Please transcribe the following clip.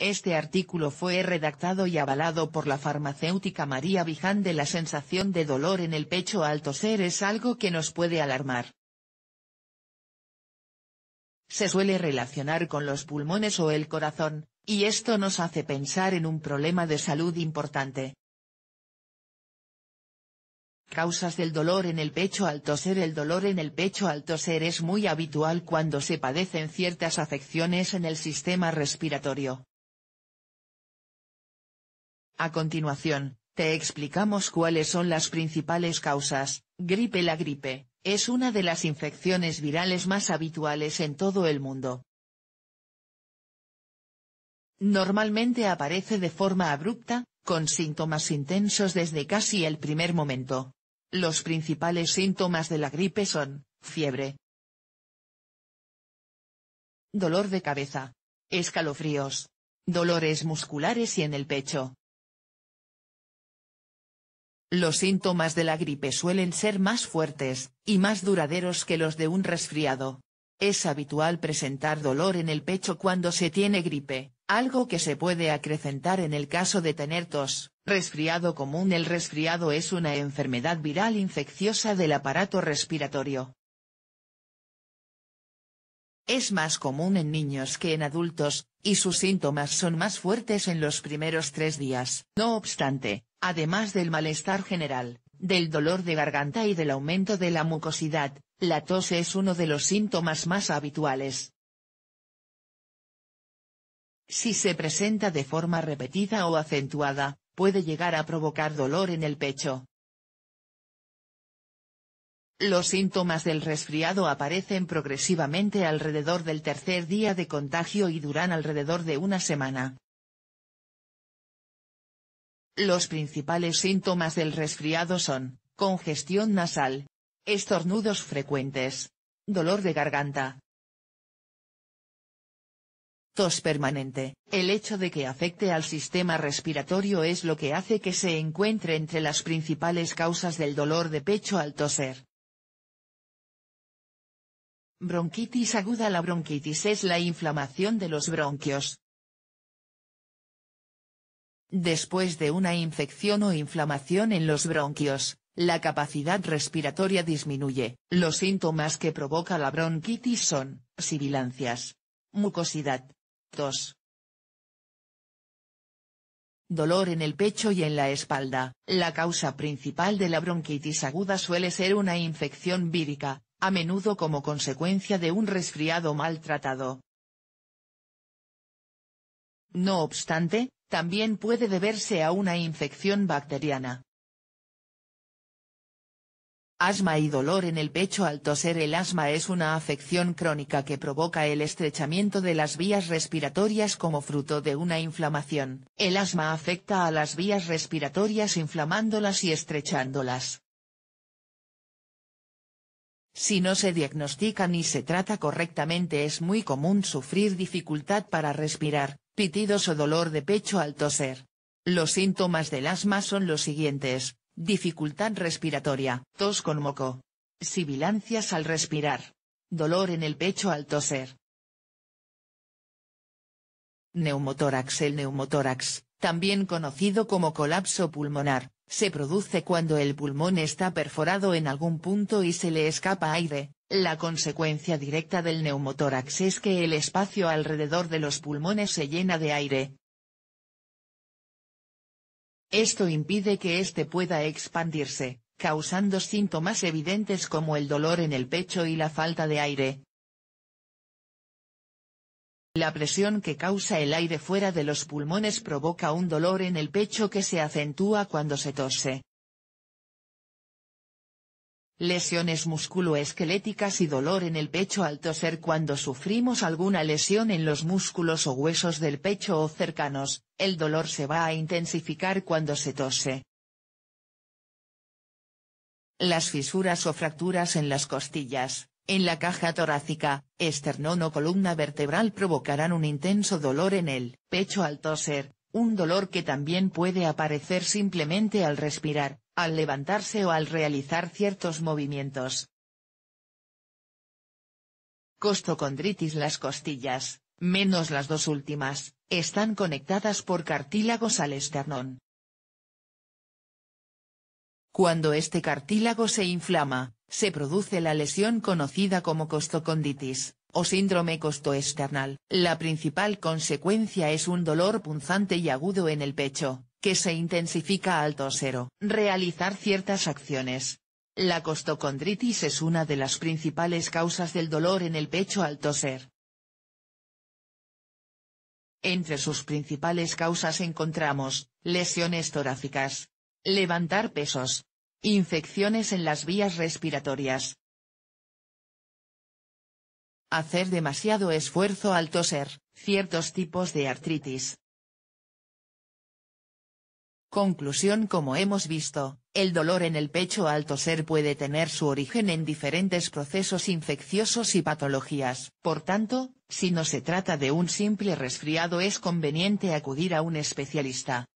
Este artículo fue redactado y avalado por la farmacéutica María Viján de la sensación de dolor en el pecho al toser es algo que nos puede alarmar. Se suele relacionar con los pulmones o el corazón, y esto nos hace pensar en un problema de salud importante. Causas del dolor en el pecho al toser El dolor en el pecho al toser es muy habitual cuando se padecen ciertas afecciones en el sistema respiratorio. A continuación, te explicamos cuáles son las principales causas. Gripe La gripe, es una de las infecciones virales más habituales en todo el mundo. Normalmente aparece de forma abrupta, con síntomas intensos desde casi el primer momento. Los principales síntomas de la gripe son, fiebre, dolor de cabeza, escalofríos, dolores musculares y en el pecho, los síntomas de la gripe suelen ser más fuertes, y más duraderos que los de un resfriado. Es habitual presentar dolor en el pecho cuando se tiene gripe, algo que se puede acrecentar en el caso de tener tos. Resfriado común El resfriado es una enfermedad viral infecciosa del aparato respiratorio. Es más común en niños que en adultos, y sus síntomas son más fuertes en los primeros tres días. No obstante, Además del malestar general, del dolor de garganta y del aumento de la mucosidad, la tos es uno de los síntomas más habituales. Si se presenta de forma repetida o acentuada, puede llegar a provocar dolor en el pecho. Los síntomas del resfriado aparecen progresivamente alrededor del tercer día de contagio y duran alrededor de una semana. Los principales síntomas del resfriado son, congestión nasal, estornudos frecuentes, dolor de garganta, tos permanente. El hecho de que afecte al sistema respiratorio es lo que hace que se encuentre entre las principales causas del dolor de pecho al toser. Bronquitis aguda La bronquitis es la inflamación de los bronquios, Después de una infección o inflamación en los bronquios, la capacidad respiratoria disminuye. Los síntomas que provoca la bronquitis son, sibilancias, mucosidad, tos, dolor en el pecho y en la espalda. La causa principal de la bronquitis aguda suele ser una infección vírica, a menudo como consecuencia de un resfriado maltratado. No obstante, también puede deberse a una infección bacteriana. Asma y dolor en el pecho al toser El asma es una afección crónica que provoca el estrechamiento de las vías respiratorias como fruto de una inflamación. El asma afecta a las vías respiratorias inflamándolas y estrechándolas. Si no se diagnostica ni se trata correctamente es muy común sufrir dificultad para respirar, pitidos o dolor de pecho al toser. Los síntomas del asma son los siguientes, dificultad respiratoria, tos con moco, sibilancias al respirar, dolor en el pecho al toser. Neumotórax El neumotórax, también conocido como colapso pulmonar, se produce cuando el pulmón está perforado en algún punto y se le escapa aire, la consecuencia directa del neumotórax es que el espacio alrededor de los pulmones se llena de aire. Esto impide que éste pueda expandirse, causando síntomas evidentes como el dolor en el pecho y la falta de aire. La presión que causa el aire fuera de los pulmones provoca un dolor en el pecho que se acentúa cuando se tose. Lesiones musculoesqueléticas y dolor en el pecho al toser cuando sufrimos alguna lesión en los músculos o huesos del pecho o cercanos, el dolor se va a intensificar cuando se tose. Las fisuras o fracturas en las costillas, en la caja torácica, esternón o columna vertebral provocarán un intenso dolor en el pecho al toser, un dolor que también puede aparecer simplemente al respirar, al levantarse o al realizar ciertos movimientos. Costocondritis Las costillas, menos las dos últimas, están conectadas por cartílagos al esternón. Cuando este cartílago se inflama, se produce la lesión conocida como costoconditis, o síndrome costoesternal. La principal consecuencia es un dolor punzante y agudo en el pecho, que se intensifica al tosero. Realizar ciertas acciones. La costocondritis es una de las principales causas del dolor en el pecho al toser. Entre sus principales causas encontramos, lesiones torácicas, levantar pesos, infecciones en las vías respiratorias, hacer demasiado esfuerzo al toser, ciertos tipos de artritis, Conclusión Como hemos visto, el dolor en el pecho alto ser puede tener su origen en diferentes procesos infecciosos y patologías. Por tanto, si no se trata de un simple resfriado es conveniente acudir a un especialista.